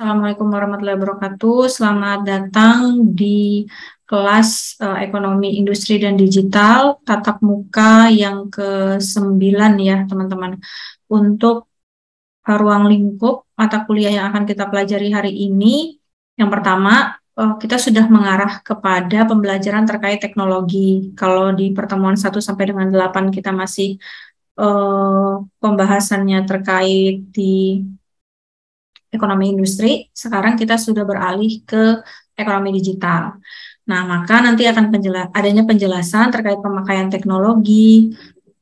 Assalamualaikum warahmatullahi wabarakatuh. Selamat datang di kelas uh, ekonomi industri dan digital tatap muka yang ke-9 ya, teman-teman. Untuk ruang lingkup mata kuliah yang akan kita pelajari hari ini, yang pertama uh, kita sudah mengarah kepada pembelajaran terkait teknologi. Kalau di pertemuan 1 sampai dengan 8 kita masih uh, pembahasannya terkait di ekonomi industri, sekarang kita sudah beralih ke ekonomi digital. Nah, maka nanti akan penjela adanya penjelasan terkait pemakaian teknologi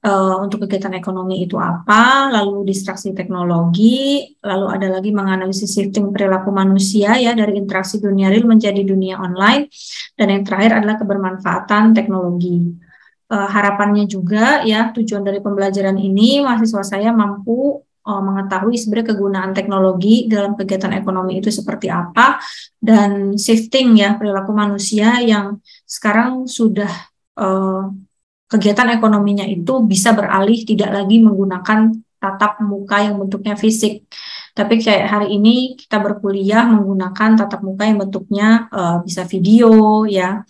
uh, untuk kegiatan ekonomi itu apa, lalu distraksi teknologi, lalu ada lagi menganalisis shifting perilaku manusia ya dari interaksi dunia real menjadi dunia online, dan yang terakhir adalah kebermanfaatan teknologi. Uh, harapannya juga ya tujuan dari pembelajaran ini mahasiswa saya mampu uh, mengetahui sebenarnya kegunaan teknologi dalam kegiatan ekonomi itu seperti apa dan shifting ya perilaku manusia yang sekarang sudah uh, kegiatan ekonominya itu bisa beralih tidak lagi menggunakan tatap muka yang bentuknya fisik. Tapi kayak hari ini kita berkuliah menggunakan tatap muka yang bentuknya uh, bisa video ya.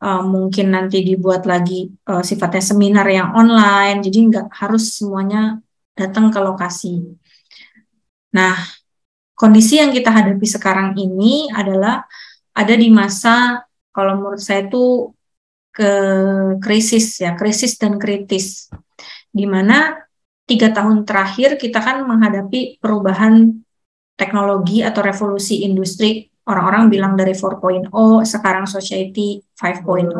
Uh, mungkin nanti dibuat lagi uh, sifatnya seminar yang online, jadi nggak harus semuanya datang ke lokasi. Nah, kondisi yang kita hadapi sekarang ini adalah ada di masa kalau menurut saya itu ke krisis ya, krisis dan kritis. Di mana tiga tahun terakhir kita kan menghadapi perubahan teknologi atau revolusi industri. Orang-orang bilang dari 4.0, sekarang society 5.0.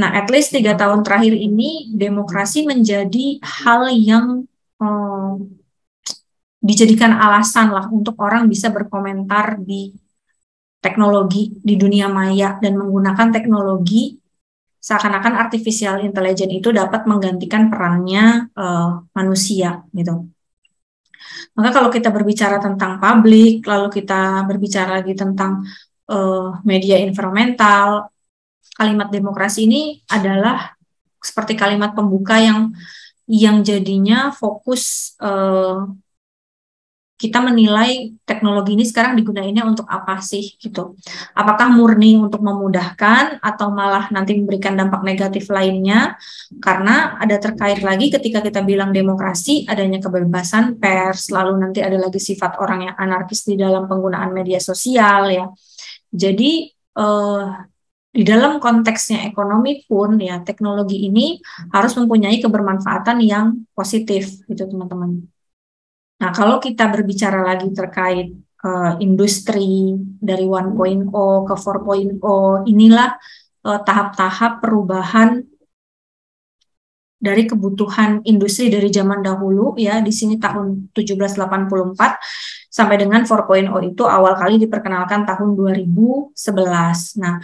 Nah, at least tiga tahun terakhir ini demokrasi menjadi hal yang um, dijadikan alasan lah untuk orang bisa berkomentar di teknologi di dunia maya dan menggunakan teknologi seakan-akan artificial intelligence itu dapat menggantikan perannya uh, manusia gitu. Maka kalau kita berbicara tentang publik, lalu kita berbicara lagi tentang uh, media environmental, kalimat demokrasi ini adalah seperti kalimat pembuka yang yang jadinya fokus uh, kita menilai teknologi ini sekarang digunainnya untuk apa sih gitu. Apakah murni untuk memudahkan atau malah nanti memberikan dampak negatif lainnya? Karena ada terkait lagi ketika kita bilang demokrasi adanya kebebasan pers, lalu nanti ada lagi sifat orang yang anarkis di dalam penggunaan media sosial ya. Jadi eh, di dalam konteksnya ekonomi pun ya teknologi ini harus mempunyai kebermanfaatan yang positif gitu teman-teman. Nah, kalau kita berbicara lagi terkait uh, industri dari 1.0 ke 4.0, inilah eh, tahap-tahap uh, tahap -tahap perubahan dari kebutuhan industri dari zaman dahulu ya di sini tahun 1784 sampai dengan 4.0 itu awal kali diperkenalkan tahun 2011. Nah,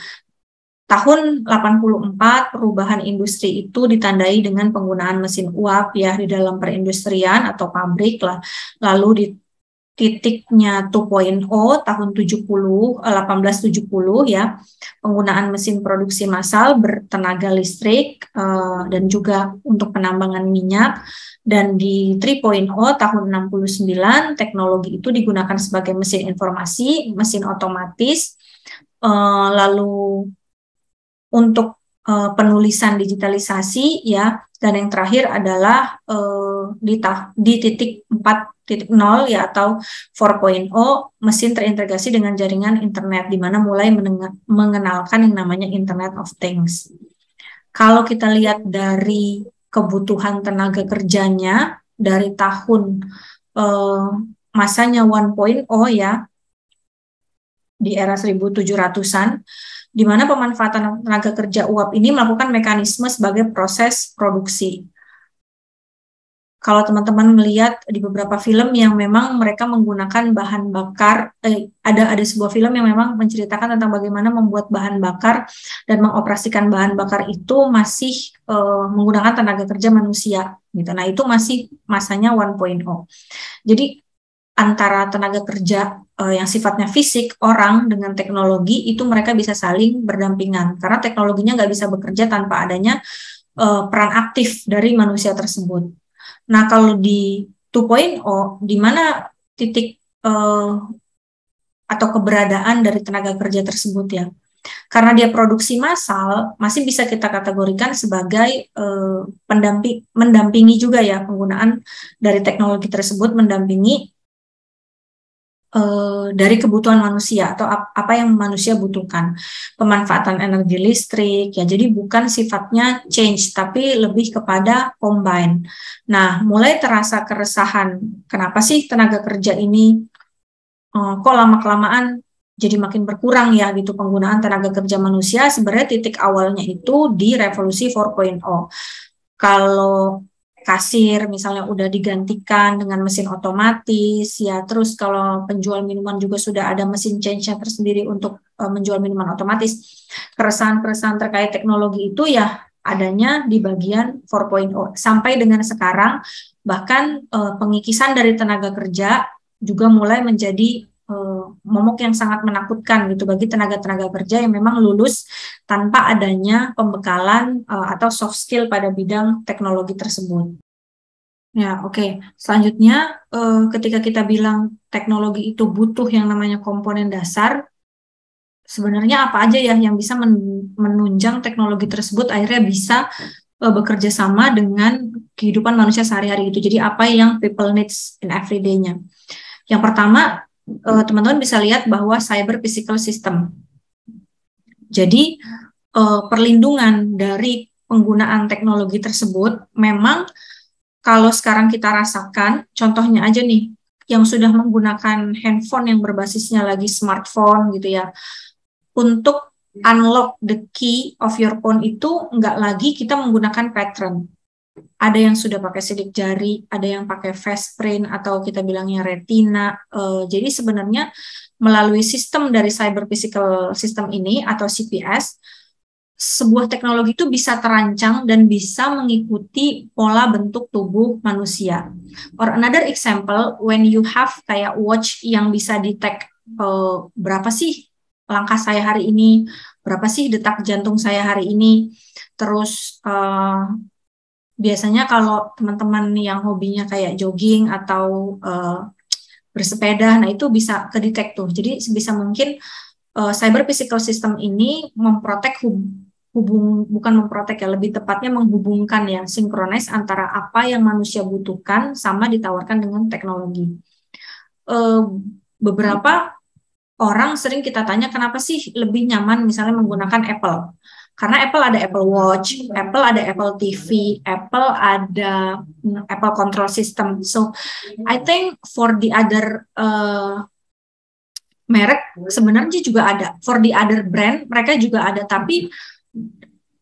Tahun 84 perubahan industri itu ditandai dengan penggunaan mesin uap ya di dalam perindustrian atau pabrik lah. Lalu di titiknya 2.0 tahun 70 1870 eh, ya penggunaan mesin produksi massal bertenaga listrik uh, dan juga untuk penambangan minyak dan di 3.0 tahun 69 teknologi itu digunakan sebagai mesin informasi, mesin otomatis uh, lalu untuk uh, penulisan digitalisasi ya dan yang terakhir adalah uh, di, di titik 4.0 ya atau 4.0 mesin terintegrasi dengan jaringan internet di mana mulai mengenalkan yang namanya Internet of Things. Kalau kita lihat dari kebutuhan tenaga kerjanya dari tahun uh, masanya 1.0 ya di era 1700-an di mana pemanfaatan tenaga kerja uap ini melakukan mekanisme sebagai proses produksi. Kalau teman-teman melihat di beberapa film yang memang mereka menggunakan bahan bakar, eh, ada ada sebuah film yang memang menceritakan tentang bagaimana membuat bahan bakar dan mengoperasikan bahan bakar itu masih eh, menggunakan tenaga kerja manusia, gitu. Nah itu masih masanya 1.0. Jadi antara tenaga kerja uh, yang sifatnya fisik orang dengan teknologi itu mereka bisa saling berdampingan karena teknologinya nggak bisa bekerja tanpa adanya uh, peran aktif dari manusia tersebut. Nah kalau di two 2.0 di mana titik uh, atau keberadaan dari tenaga kerja tersebut ya karena dia produksi massal masih bisa kita kategorikan sebagai eh, pendamping mendampingi juga ya penggunaan dari teknologi tersebut mendampingi Eh, dari kebutuhan manusia atau apa yang manusia butuhkan. Pemanfaatan energi listrik ya. Jadi bukan sifatnya change tapi lebih kepada combine. Nah, mulai terasa keresahan. Kenapa sih tenaga kerja ini uh, kok lama-kelamaan jadi makin berkurang ya gitu penggunaan tenaga kerja manusia sebenarnya titik awalnya itu di revolusi 4.0. Kalau kasir misalnya udah digantikan dengan mesin otomatis ya terus kalau penjual minuman juga sudah ada mesin change tersendiri untuk uh, menjual minuman otomatis keresahan-keresahan terkait teknologi itu ya adanya di bagian 4.0 sampai dengan sekarang bahkan uh, pengikisan dari tenaga kerja juga mulai menjadi momok yang sangat menakutkan gitu bagi tenaga-tenaga kerja yang memang lulus tanpa adanya pembekalan uh, atau soft skill pada bidang teknologi tersebut. Ya, oke. Okay. Selanjutnya, uh, ketika kita bilang teknologi itu butuh yang namanya komponen dasar, sebenarnya apa aja ya yang bisa menunjang teknologi tersebut akhirnya bisa uh, bekerja sama dengan kehidupan manusia sehari-hari itu. Jadi apa yang people needs in everyday-nya. Yang pertama Eh, teman-teman bisa lihat bahwa cyber physical system. Jadi eh, perlindungan dari penggunaan teknologi tersebut memang kalau sekarang kita rasakan, contohnya aja nih, yang sudah menggunakan handphone yang berbasisnya lagi smartphone gitu ya, untuk unlock the key of your phone itu nggak lagi kita menggunakan pattern ada yang sudah pakai sidik jari, ada yang pakai face print atau kita bilangnya retina. Uh, jadi sebenarnya melalui sistem dari cyber physical system ini atau CPS, sebuah teknologi itu bisa terancang dan bisa mengikuti pola bentuk tubuh manusia. Or another example, when you have kayak watch yang bisa detect uh, berapa sih langkah saya hari ini, berapa sih detak jantung saya hari ini, terus uh, biasanya kalau teman-teman yang hobinya kayak jogging atau uh, bersepeda, nah itu bisa kedetek tuh. Jadi sebisa mungkin uh, cyber physical system ini memprotek hub hubung bukan memprotek ya lebih tepatnya menghubungkan ya sinkronis antara apa yang manusia butuhkan sama ditawarkan dengan teknologi. Uh, beberapa orang sering kita tanya kenapa sih lebih nyaman misalnya menggunakan Apple karena Apple ada Apple Watch, Apple ada Apple TV, Apple ada mm, Apple Control System. So I think for the other uh, merek sebenarnya juga ada, for the other brand mereka juga ada, tapi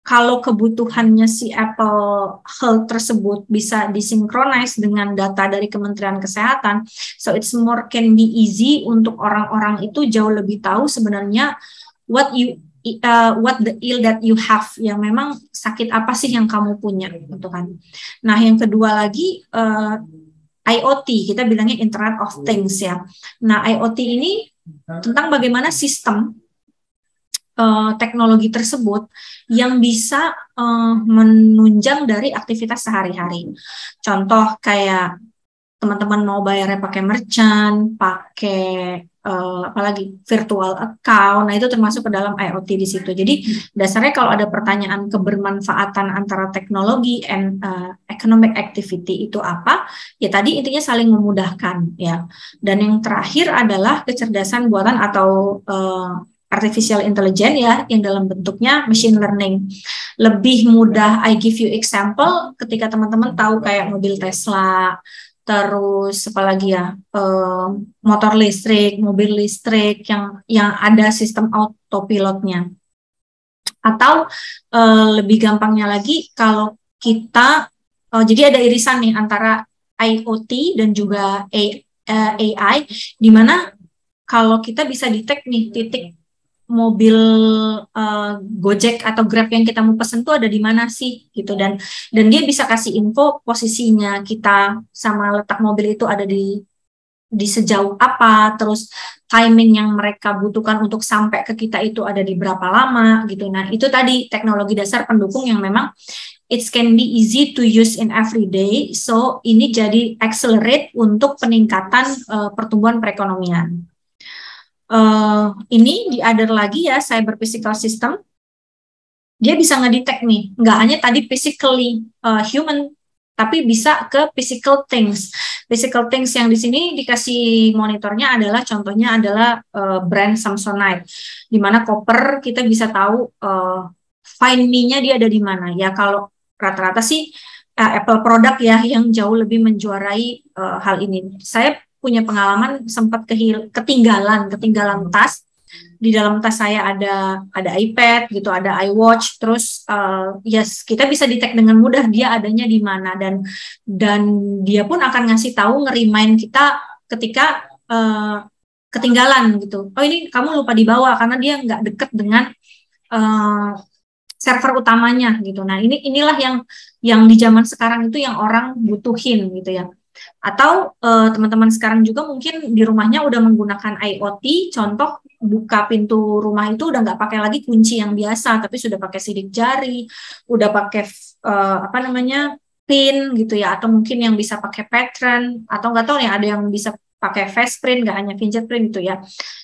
kalau kebutuhannya si Apple Health tersebut bisa disinkronize dengan data dari Kementerian Kesehatan, so it's more can be easy untuk orang-orang itu jauh lebih tahu sebenarnya what you uh, what the ill that you have yang memang sakit apa sih yang kamu punya gitu kan nah yang kedua lagi uh, eh, IoT kita bilangnya Internet of Things ya nah IoT ini tentang bagaimana sistem uh, teknologi tersebut yang bisa uh, menunjang dari aktivitas sehari-hari. Contoh kayak teman-teman mau bayarnya pakai merchant, pakai uh, eh, apalagi virtual account. Nah, itu termasuk ke dalam IoT di situ. Jadi, dasarnya kalau ada pertanyaan kebermanfaatan antara teknologi and uh, economic activity itu apa? Ya tadi intinya saling memudahkan ya. Dan yang terakhir adalah kecerdasan buatan atau uh, artificial intelligence ya yang dalam bentuknya machine learning. Lebih mudah I give you example ketika teman-teman tahu kayak mobil Tesla terus apalagi ya eh, motor listrik, mobil listrik yang yang ada sistem autopilotnya. Atau eh, lebih gampangnya lagi kalau kita eh, jadi ada irisan nih antara IoT dan juga AI, uh, AI di mana kalau kita bisa detect nih titik mobil uh, Gojek atau Grab yang kita mau pesen tuh ada di mana sih gitu dan dan dia bisa kasih info posisinya kita sama letak mobil itu ada di di sejauh apa terus timing yang mereka butuhkan untuk sampai ke kita itu ada di berapa lama gitu nah itu tadi teknologi dasar pendukung yang memang it can be easy to use in everyday. so ini jadi accelerate untuk peningkatan uh, pertumbuhan perekonomian Eh, ini di other lagi ya cyber physical system dia bisa ngedetect nih nggak hanya tadi physically uh, human tapi bisa ke physical things physical things yang di sini dikasih monitornya adalah contohnya adalah uh, brand Samsonite di mana koper kita bisa tahu uh, find me-nya dia ada di mana ya kalau rata-rata sih uh, Apple produk ya yang jauh lebih menjuarai uh, hal ini saya punya pengalaman sempat kehil ketinggalan ketinggalan hmm. tas di dalam tas saya ada ada iPad gitu, ada iWatch, terus uh, eh, yes ya, kita bisa detect dengan mudah dia adanya di mana dan dan dia pun akan ngasih tahu ngerimain kita ketika uh, ketinggalan gitu. Oh ini kamu lupa dibawa karena dia nggak deket dengan uh, server utamanya gitu. Nah ini inilah yang yang di zaman sekarang itu yang orang butuhin gitu ya. Atau eh, teman-teman uh, sekarang juga mungkin di rumahnya udah menggunakan IoT, contoh buka pintu rumah itu udah nggak pakai lagi kunci yang biasa, tapi sudah pakai sidik jari, udah pakai uh, apa namanya pin gitu ya, atau mungkin yang bisa pakai pattern, atau nggak tahu ya ada yang bisa pakai face print nggak hanya fingerprint gitu ya.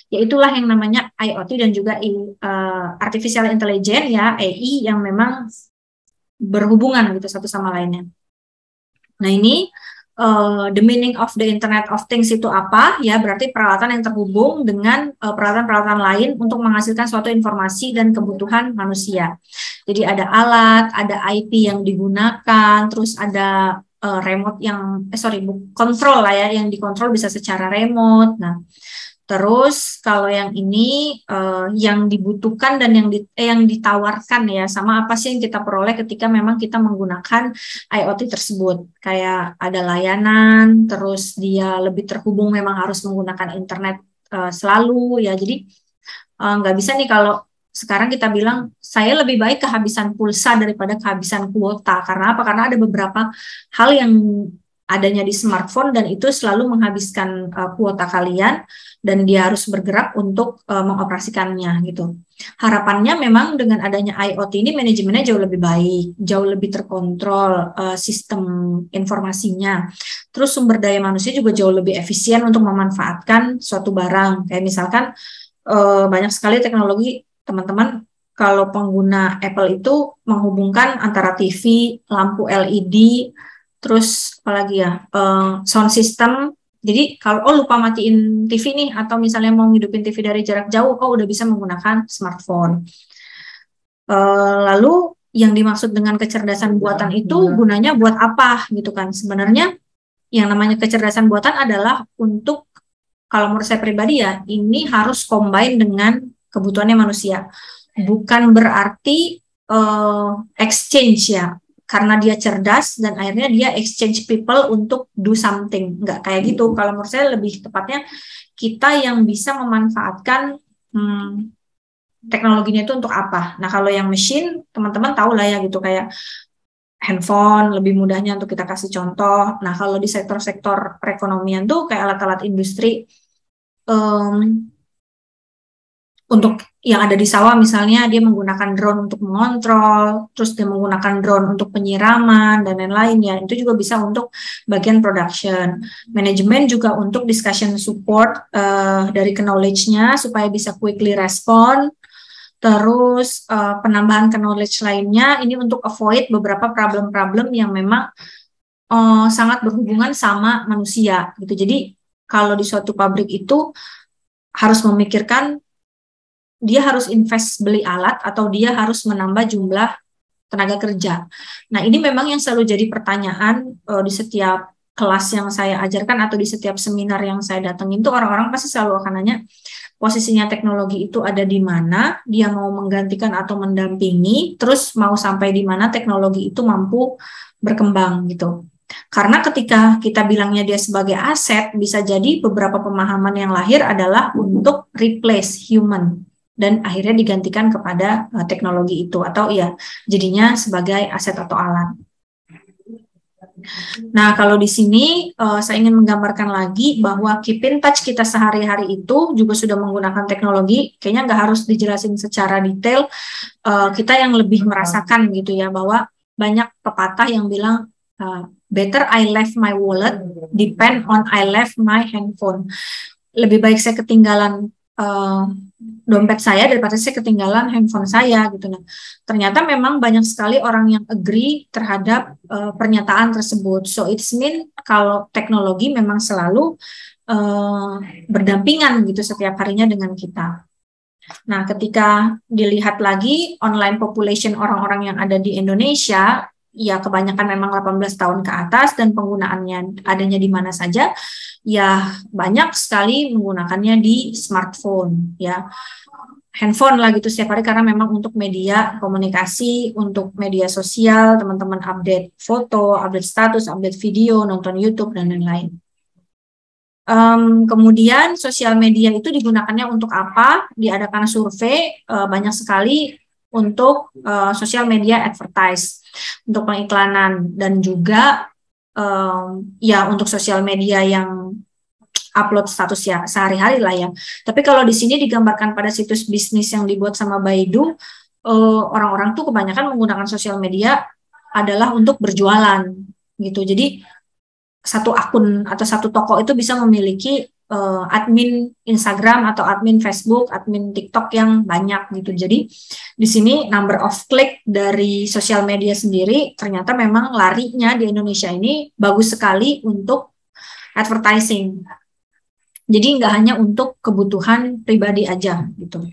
Ya itulah yang namanya IoT dan juga uh, artificial intelligence ya AI yang memang berhubungan gitu satu sama lainnya. Nah ini uh, the meaning of the Internet of Things itu apa ya berarti peralatan yang terhubung dengan eh, peralatan-peralatan uh, lain untuk menghasilkan suatu informasi dan kebutuhan manusia. Jadi ada alat, ada IP yang digunakan, terus ada uh, remote yang eh, sorry kontrol lah ya yang dikontrol bisa secara remote. Nah, Terus kalau yang ini uh, yang dibutuhkan dan yang di, eh, yang ditawarkan ya sama apa sih yang kita peroleh ketika memang kita menggunakan IoT tersebut. Kayak ada layanan, terus dia lebih terhubung memang harus menggunakan internet uh, selalu ya. Jadi eh, nggak bisa nih kalau sekarang kita bilang saya lebih baik kehabisan pulsa daripada kehabisan kuota karena apa karena ada beberapa hal yang adanya di smartphone dan itu selalu menghabiskan uh, kuota kalian dan dia harus bergerak untuk uh, mengoperasikannya gitu. Harapannya memang dengan adanya IoT ini manajemennya jauh lebih baik, jauh lebih terkontrol uh, sistem informasinya. Terus sumber daya manusia juga jauh lebih efisien untuk memanfaatkan suatu barang. Kayak misalkan uh, banyak sekali teknologi teman-teman kalau pengguna Apple itu menghubungkan antara TV, lampu LED, terus apalagi ya uh, sound system jadi kalau oh lupa matiin TV nih atau misalnya mau ngidupin TV dari jarak jauh oh udah bisa menggunakan smartphone uh, lalu yang dimaksud dengan kecerdasan iya, buatan itu gunanya buat apa gitu kan sebenarnya yang namanya kecerdasan buatan adalah untuk kalau menurut saya pribadi ya ini harus combine dengan kebutuhannya manusia iya. bukan berarti uh, exchange ya karena dia cerdas dan akhirnya dia exchange people untuk do something nggak kayak gitu hmm. kalau menurut saya lebih tepatnya kita yang bisa memanfaatkan hmm, teknologinya itu untuk apa nah kalau yang mesin teman-teman tahu lah ya gitu kayak handphone lebih mudahnya untuk kita kasih contoh nah kalau di sektor-sektor perekonomian tuh kayak alat-alat industri um, untuk yang ada di sawah misalnya dia menggunakan drone untuk mengontrol, terus dia menggunakan drone untuk penyiraman dan lain lain ya Itu juga bisa untuk bagian production. Manajemen juga untuk discussion support uh, dari knowledge-nya supaya bisa quickly respond. Terus uh, penambahan knowledge lainnya ini untuk avoid beberapa problem-problem yang memang uh, sangat berhubungan sama manusia gitu. Jadi kalau di suatu pabrik itu harus memikirkan dia harus invest beli alat atau dia harus menambah jumlah tenaga kerja. Nah, ini memang yang selalu jadi pertanyaan uh, di setiap kelas yang saya ajarkan atau di setiap seminar yang saya datengin itu orang-orang pasti selalu akan nanya posisinya teknologi itu ada di mana, dia mau menggantikan atau mendampingi, terus mau sampai di mana teknologi itu mampu berkembang gitu. Karena ketika kita bilangnya dia sebagai aset, bisa jadi beberapa pemahaman yang lahir adalah untuk replace human dan akhirnya digantikan kepada uh, teknologi itu atau ya jadinya sebagai aset atau alat. Nah, kalau di sini uh, saya ingin menggambarkan lagi bahwa keep in touch kita sehari-hari itu juga sudah menggunakan teknologi. Kayaknya nggak harus dijelasin secara detail. Uh, kita yang lebih merasakan gitu ya bahwa banyak pepatah yang bilang uh, better I left my wallet depend on I left my handphone. Lebih baik saya ketinggalan uh, dompet saya daripada saya ketinggalan handphone saya gitu nah ternyata memang banyak sekali orang yang agree terhadap uh, pernyataan tersebut so it's mean kalau teknologi memang selalu uh, berdampingan gitu setiap harinya dengan kita nah ketika dilihat lagi online population orang-orang yang ada di Indonesia ya kebanyakan memang 18 tahun ke atas dan penggunaannya adanya di mana saja, ya banyak sekali menggunakannya di smartphone ya handphone lah gitu setiap hari karena memang untuk media komunikasi, untuk media sosial, teman-teman update foto, update status, update video, nonton YouTube dan lain-lain. Um, kemudian sosial media itu digunakannya untuk apa? Diadakan survei uh, banyak sekali untuk uh, sosial media advertise untuk pengiklanan dan juga um, ya untuk sosial media yang upload status ya sehari-hari lah ya. Tapi kalau di sini digambarkan pada situs bisnis yang dibuat sama Baidu, orang eh, orang-orang tuh kebanyakan menggunakan sosial media adalah untuk berjualan gitu. Jadi satu akun atau satu toko itu bisa memiliki uh, admin Instagram atau admin Facebook, admin TikTok yang banyak gitu. Jadi di sini number of click dari sosial media sendiri ternyata memang larinya di Indonesia ini bagus sekali untuk advertising. Jadi nggak hanya untuk kebutuhan pribadi aja gitu.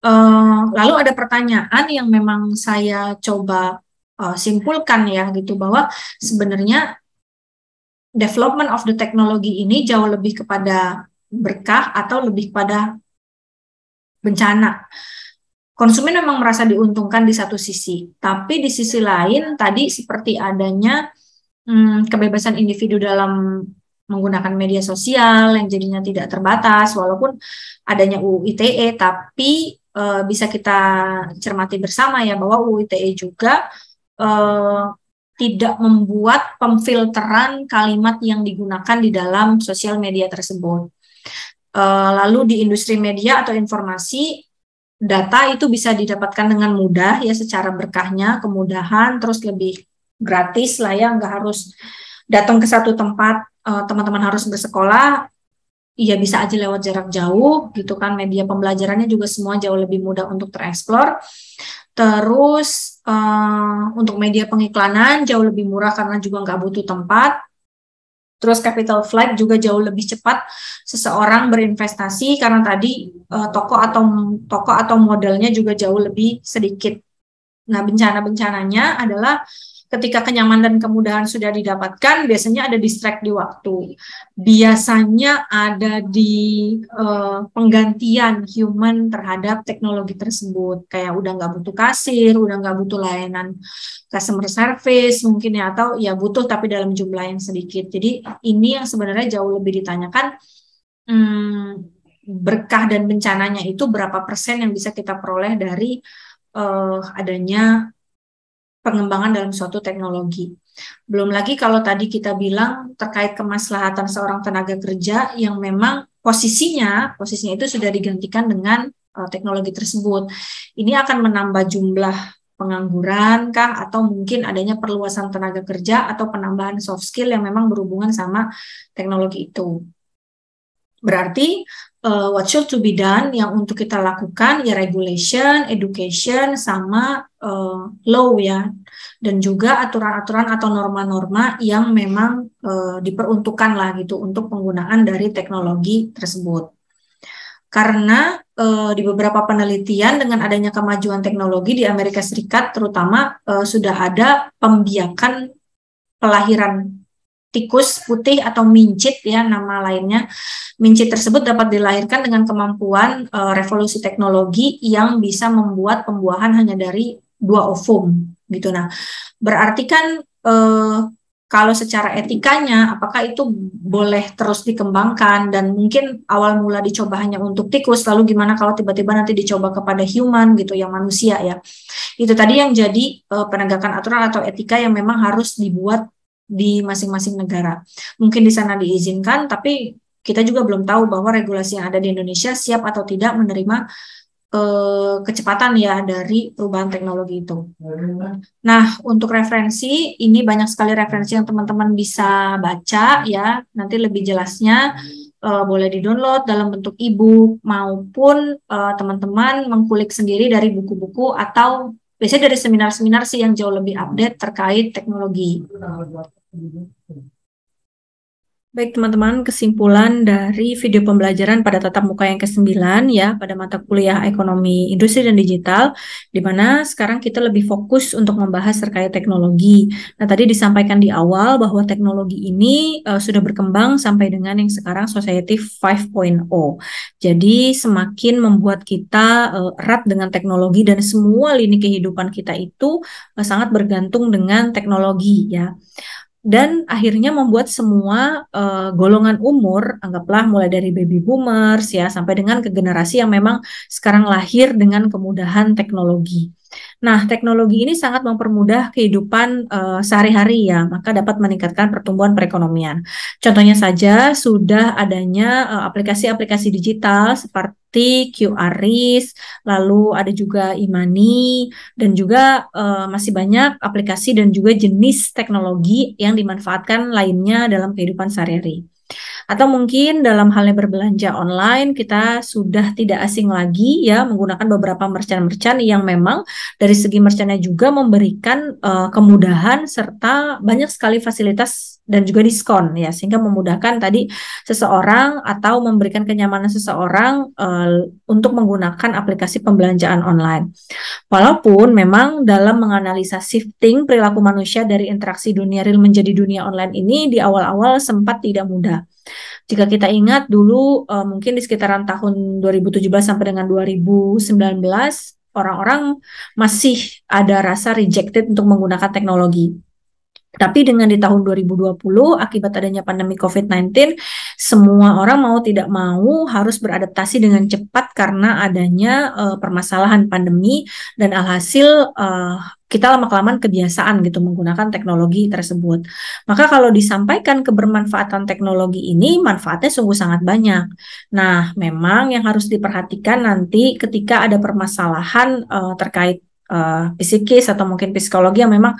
Uh, lalu ada pertanyaan yang memang saya coba uh, simpulkan ya gitu bahwa sebenarnya development of the technology ini jauh lebih kepada berkah atau lebih kepada bencana. Konsumen memang merasa diuntungkan di satu sisi, tapi di sisi lain tadi seperti adanya hmm, kebebasan individu dalam menggunakan media sosial yang jadinya tidak terbatas, walaupun adanya UU ITE, tapi e, bisa kita cermati bersama ya bahwa UU ITE juga e, tidak membuat pemfilteran kalimat yang digunakan di dalam sosial media tersebut. Eh, lalu di industri media atau informasi data itu bisa didapatkan dengan mudah ya secara berkahnya kemudahan terus lebih gratis lah ya nggak harus datang ke satu tempat eh, teman-teman harus bersekolah ya bisa aja lewat jarak jauh gitu kan media pembelajarannya juga semua jauh lebih mudah untuk tereksplor terus Eh, untuk media pengiklanan jauh lebih murah karena juga nggak butuh tempat. Terus capital flight juga jauh lebih cepat seseorang berinvestasi karena tadi uh, toko atau toko atau modalnya juga jauh lebih sedikit. Nah, bencana-bencananya adalah ketika kenyamanan dan kemudahan sudah didapatkan, biasanya ada distract di waktu. Biasanya ada di uh, penggantian human terhadap teknologi tersebut. Kayak udah nggak butuh kasir, udah nggak butuh layanan customer service mungkin ya, atau ya butuh tapi dalam jumlah yang sedikit. Jadi ini yang sebenarnya jauh lebih ditanyakan. Hmm, berkah dan bencananya itu berapa persen yang bisa kita peroleh dari uh, adanya pengembangan dalam suatu teknologi. Belum lagi kalau tadi kita bilang terkait kemaslahatan seorang tenaga kerja yang memang posisinya, posisinya itu sudah digantikan dengan uh, teknologi tersebut. Ini akan menambah jumlah pengangguran kah atau mungkin adanya perluasan tenaga kerja atau penambahan soft skill yang memang berhubungan sama teknologi itu. Berarti uh, eh, what should to be done yang untuk kita lakukan ya regulation, education, sama uh, law ya, dan juga aturan-aturan atau norma-norma yang memang uh, diperuntukkan lah gitu untuk penggunaan dari teknologi tersebut. Karena uh, di beberapa penelitian dengan adanya kemajuan teknologi di Amerika Serikat terutama uh, sudah ada pembiakan pelahiran tikus putih atau mincit ya nama lainnya. Mincit tersebut dapat dilahirkan dengan kemampuan uh, revolusi teknologi yang bisa membuat pembuahan hanya dari dua ovum gitu. Nah, berarti kan uh, kalau secara etikanya apakah itu boleh terus dikembangkan dan mungkin awal mula dicoba hanya untuk tikus lalu gimana kalau tiba-tiba nanti dicoba kepada human gitu yang manusia ya itu tadi yang jadi uh, penegakan aturan atau etika yang memang harus dibuat di masing-masing negara. Mungkin di sana diizinkan, tapi kita juga belum tahu bahwa regulasi yang ada di Indonesia siap atau tidak menerima eh, kecepatan ya dari perubahan teknologi itu. Nah, untuk referensi ini banyak sekali referensi yang teman-teman bisa baca ya. Nanti lebih jelasnya eh, boleh di-download dalam bentuk e maupun eh, teman-teman mengkulik sendiri dari buku-buku atau biasanya dari seminar-seminar sih yang jauh lebih update terkait teknologi. Baik teman-teman, kesimpulan dari video pembelajaran pada tatap muka yang ke-9 ya, pada mata kuliah ekonomi industri dan digital, di mana sekarang kita lebih fokus untuk membahas terkait teknologi. Nah tadi disampaikan di awal bahwa teknologi ini uh, sudah berkembang sampai dengan yang sekarang Society 5.0. Jadi semakin membuat kita uh, erat dengan teknologi dan semua lini kehidupan kita itu uh, sangat bergantung dengan teknologi ya dan akhirnya membuat semua uh, golongan umur anggaplah mulai dari baby boomers ya sampai dengan ke generasi yang memang sekarang lahir dengan kemudahan teknologi. Nah, teknologi ini sangat mempermudah kehidupan uh, sehari-hari ya, maka dapat meningkatkan pertumbuhan perekonomian. Contohnya saja sudah adanya uh, aplikasi-aplikasi digital seperti Bakti, Qris, lalu ada juga Imani dan juga uh, masih banyak aplikasi dan juga jenis teknologi yang dimanfaatkan lainnya dalam kehidupan sehari-hari. Atau mungkin dalam halnya berbelanja online kita sudah tidak asing lagi ya menggunakan beberapa merchant-merchant yang memang dari segi merchantnya juga memberikan uh, kemudahan serta banyak sekali fasilitas dan juga diskon ya sehingga memudahkan tadi seseorang atau memberikan kenyamanan seseorang uh, untuk menggunakan aplikasi pembelanjaan online. Walaupun memang dalam menganalisa shifting perilaku manusia dari interaksi dunia real menjadi dunia online ini di awal-awal sempat tidak mudah. Jika kita ingat dulu uh, mungkin di sekitaran tahun 2017 sampai dengan 2019 orang-orang masih ada rasa rejected untuk menggunakan teknologi tapi dengan di tahun 2020 akibat adanya pandemi COVID-19, semua orang mau tidak mau harus beradaptasi dengan cepat karena adanya uh, permasalahan pandemi dan alhasil uh, kita lama-kelamaan kebiasaan gitu menggunakan teknologi tersebut. Maka kalau disampaikan kebermanfaatan teknologi ini, manfaatnya sungguh sangat banyak. Nah, memang yang harus diperhatikan nanti ketika ada permasalahan uh, terkait uh, psikis atau mungkin psikologi yang memang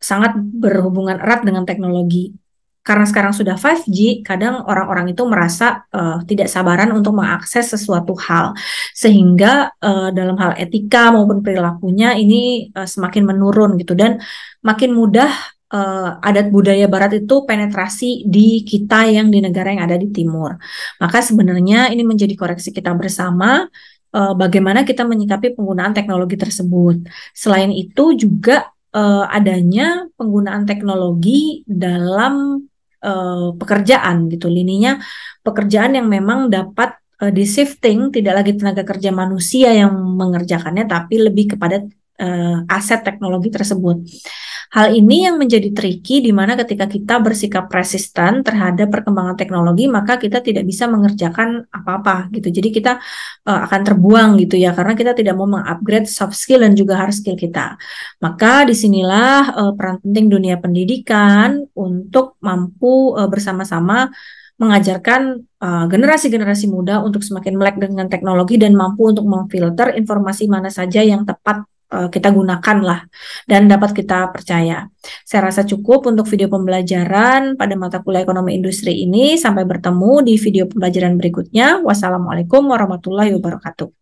sangat berhubungan erat dengan teknologi. Karena sekarang sudah 5G, kadang orang-orang itu merasa uh, tidak sabaran untuk mengakses sesuatu hal, sehingga uh, dalam hal etika maupun perilakunya ini uh, semakin menurun gitu dan makin mudah uh, adat budaya Barat itu penetrasi di kita yang di negara yang ada di Timur. Maka sebenarnya ini menjadi koreksi kita bersama bagaimana kita menyikapi penggunaan teknologi tersebut. Selain itu juga uh, adanya penggunaan teknologi dalam uh, pekerjaan gitu lininya pekerjaan yang memang dapat uh, eh, di shifting tidak lagi tenaga kerja manusia yang mengerjakannya tapi lebih kepada uh, aset teknologi tersebut. Hal ini yang menjadi tricky di mana ketika kita bersikap resisten terhadap perkembangan teknologi, maka kita tidak bisa mengerjakan apa-apa gitu. Jadi kita uh, akan terbuang gitu ya karena kita tidak mau mengupgrade soft skill dan juga hard skill kita. Maka disinilah uh, peran penting dunia pendidikan untuk mampu uh, bersama-sama mengajarkan generasi-generasi uh, muda untuk semakin melek dengan teknologi dan mampu untuk memfilter informasi mana saja yang tepat Eh, kita gunakan lah dan dapat kita percaya. Saya rasa cukup untuk video pembelajaran pada mata kuliah ekonomi industri ini. Sampai bertemu di video pembelajaran berikutnya. Wassalamualaikum warahmatullahi wabarakatuh.